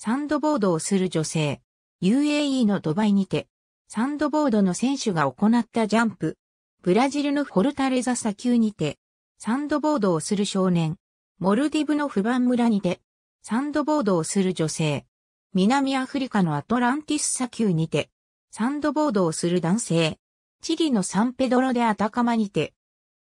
サンドボードをする女性。UAE のドバイにて、サンドボードの選手が行ったジャンプ。ブラジルのフォルタレザ砂丘にて、サンドボードをする少年。モルディブの不番村にて、サンドボードをする女性。南アフリカのアトランティス砂丘にて、サンドボードをする男性。チリのサンペドロでアタカマにて、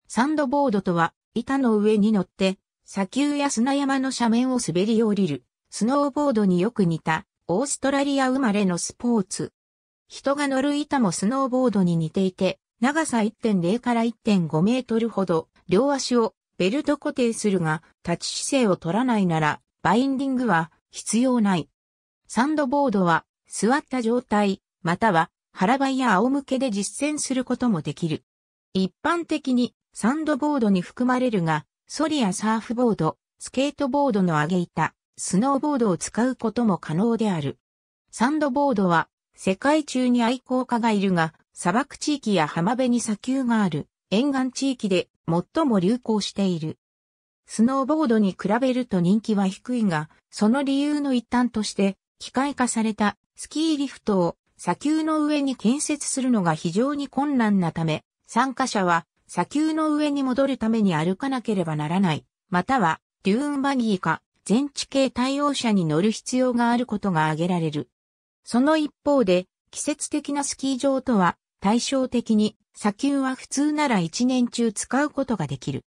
サンドボードとは、板の上に乗って、砂丘や砂山の斜面を滑り降りる、スノーボードによく似た、オーストラリア生まれのスポーツ。人が乗る板もスノーボードに似ていて、長さ1.0から1.5メートルほど、両足をベルト固定するが、立ち姿勢を取らないなら、バインディングは必要ない。サンドボードは、座った状態、または腹ばいや仰向けで実践することもできる。一般的にサンドボードに含まれるが、ソリやサーフボード、スケートボードの上げ板、スノーボードを使うことも可能である。サンドボードは、世界中に愛好家がいるが、砂漠地域や浜辺に砂丘がある沿岸地域で最も流行している。スノーボードに比べると人気は低いが、その理由の一端として、機械化されたスキーリフトを砂丘の上に建設するのが非常に困難なため、参加者は砂丘の上に戻るために歩かなければならない、またはデューンバギーか全地形対応車に乗る必要があることが挙げられる。その一方で、季節的なスキー場とは対照的に砂丘は普通なら一年中使うことができる。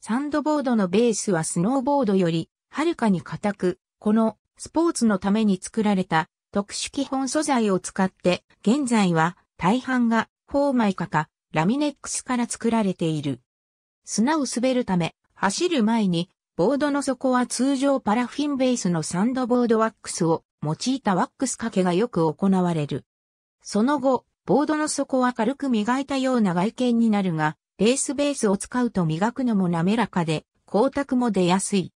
サンドボードのベースはスノーボードよりはるかに硬く、このスポーツのために作られた特殊基本素材を使って現在は大半がフォーマイカかラミネックスから作られている。砂を滑るため走る前にボードの底は通常パラフィンベースのサンドボードワックスを用いたワックス掛けがよく行われる。その後、ボードの底は軽く磨いたような外見になるが、レースベースを使うと磨くのも滑らかで、光沢も出やすい。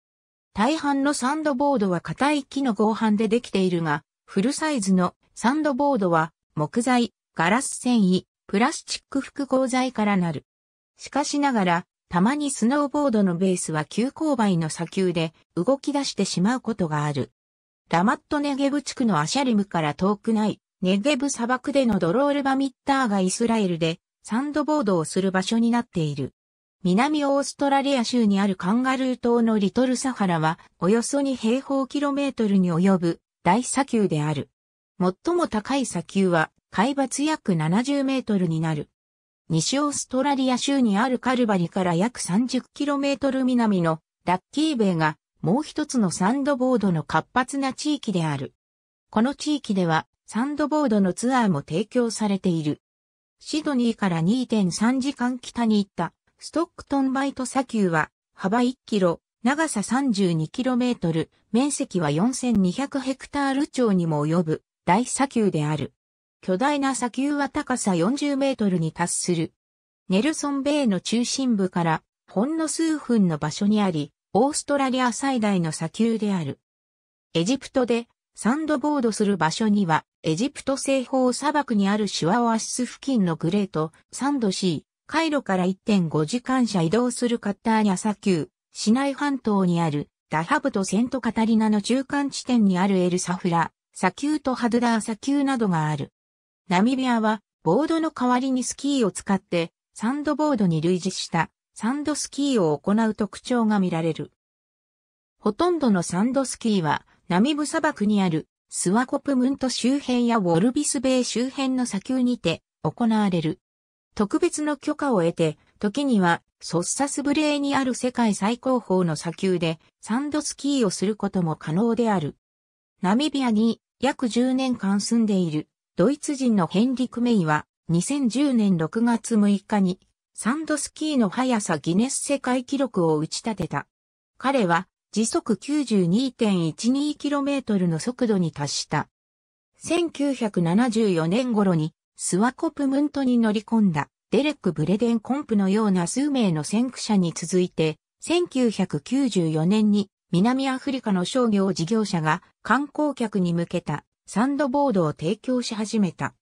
大半のサンドボードは硬い木の合板でできているが、フルサイズのサンドボードは木材、ガラス繊維、プラスチック複合材からなる。しかしながら、たまにスノーボードのベースは急勾配の砂丘で動き出してしまうことがある。ラマットネゲブ地区のアシャリムから遠くないネゲブ砂漠でのドロールバミッターがイスラエルでサンドボードをする場所になっている。南オーストラリア州にあるカンガルー島のリトルサハラはおよそ2平方キロメートルに及ぶ大砂丘である。最も高い砂丘は海抜約70メートルになる。西オーストラリア州にあるカルバリから約 30km 南のラッキーベイがもう一つのサンドボードの活発な地域である。この地域ではサンドボードのツアーも提供されている。シドニーから2.3時間北に行ったストックトンバイト砂丘は幅1キロ、長さ 32km、面積は4200ヘクタール町にも及ぶ大砂丘である。巨大な砂丘は高さ40メートルに達する。ネルソンベイの中心部からほんの数分の場所にあり、オーストラリア最大の砂丘である。エジプトでサンドボードする場所には、エジプト西方砂漠にあるシュワオアシス付近のグレート、サンドシー、カイロから1.5時間車移動するカッターニャ砂丘、市内半島にあるダハブとセントカタリナの中間地点にあるエルサフラ、砂丘とハドダー砂丘などがある。ナミビアは、ボードの代わりにスキーを使って、サンドボードに類似したサンドスキーを行う特徴が見られる。ほとんどのサンドスキーは、ナミブ砂漠にあるスワコプムント周辺やウォルビスベイ周辺の砂丘にて行われる。特別の許可を得て、時にはソッサスブレーにある世界最高峰の砂丘でサンドスキーをすることも可能である。ナミビアに約10年間住んでいるドイツ人のヘンリク・メイは2010年6月6日にサンドスキーの速さギネス世界記録を打ち立てた。彼は時速 92.12km の速度に達した。1974年頃にスワコプムントに乗り込んだデレック・ブレデンコンプのような数名の先駆者に続いて、1994年に南アフリカの商業事業者が観光客に向けたサンドボードを提供し始めた。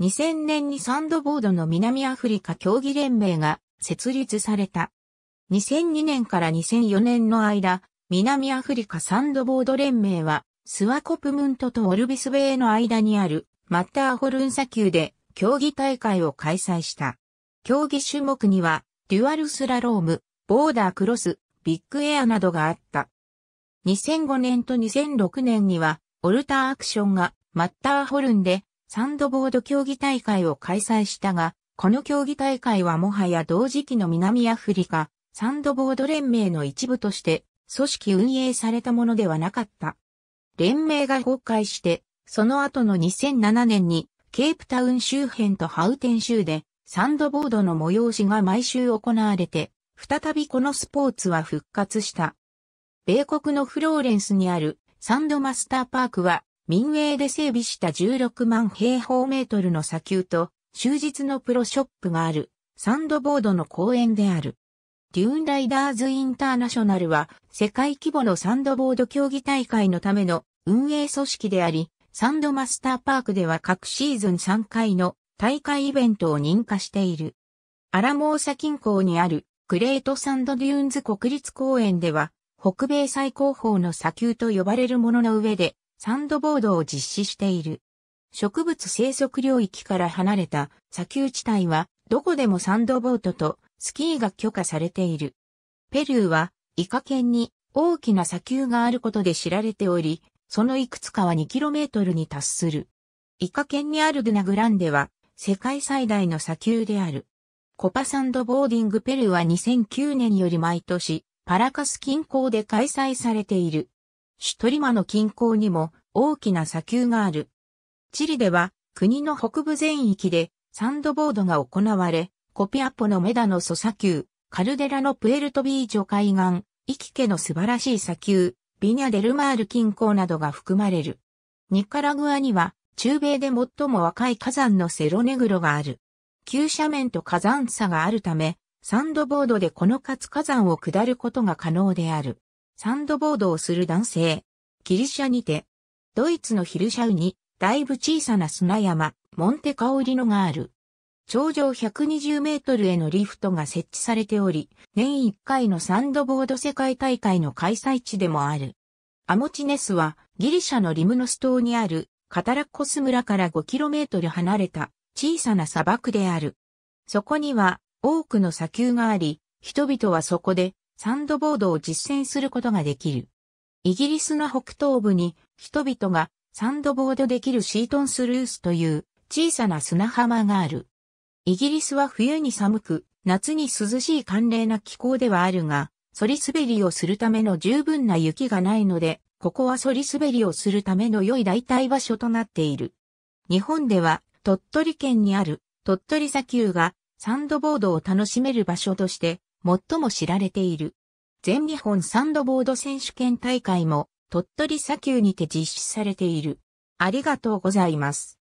2000年にサンドボードの南アフリカ競技連盟が設立された。2002年から2004年の間、南アフリカサンドボード連盟は、スワコプムントとオルビスベイの間にあるマッターホルン砂丘で競技大会を開催した。競技種目には、デュアルスラローム、ボーダークロス、ビッグエアなどがあった。2005年と2006年には、オルターアクションがマッターホルンでサンドボード競技大会を開催したが、この競技大会はもはや同時期の南アフリカ、サンドボード連盟の一部として、組織運営されたものではなかった。連盟が崩壊して、その後の2007年に、ケープタウン周辺とハウテン州で、サンドボードの催しが毎週行われて、再びこのスポーツは復活した。米国のフローレンスにあるサンドマスターパークは民営で整備した16万平方メートルの砂丘と終日のプロショップがあるサンドボードの公園である。デューンライダーズインターナショナルは世界規模のサンドボード競技大会のための運営組織であり、サンドマスターパークでは各シーズン3回の大会イベントを認可している。アラモーサ近郊にあるグレートサンドデューンズ国立公園では北米最高峰の砂丘と呼ばれるものの上で、サンドボードを実施している。植物生息領域から離れた砂丘地帯は、どこでもサンドボートとスキーが許可されている。ペルーは、イカ県に大きな砂丘があることで知られており、そのいくつかは 2km に達する。イカ県にあるドゥナグランデは、世界最大の砂丘である。コパサンドボーディングペルーは2009年より毎年、パラカス近郊で開催されている。シュトリマの近郊にも大きな砂丘がある。チリでは国の北部全域でサンドボードが行われ、コピアポのメダのソ砂丘、カルデラのプエルトビージョ海岸、イキケの素晴らしい砂丘、ビニャデルマール近郊などが含まれる。ニカラグアには中米で最も若い火山のセロネグロがある。急斜面と火山差があるため、サンドボードでこの活火山を下ることが可能である。サンドボードをする男性。ギリシャにて、ドイツのヒルシャウに、だいぶ小さな砂山、モンテカオリノがある。頂上120メートルへのリフトが設置されており、年1回のサンドボード世界大会の開催地でもある。アモチネスは、ギリシャのリムノス島にある、カタラッコス村から5トル離れた、小さな砂漠である。そこには、多くの砂丘があり、人々はそこでサンドボードを実践することができる。イギリスの北東部に人々がサンドボードできるシートンスルースという小さな砂浜がある。イギリスは冬に寒く、夏に涼しい寒冷な気候ではあるが、反り滑りをするための十分な雪がないので、ここは反り滑りをするための良い代替場所となっている。日本では鳥取県にある鳥取砂丘がサンドボードを楽しめる場所として最も知られている。全日本サンドボード選手権大会も鳥取砂丘にて実施されている。ありがとうございます。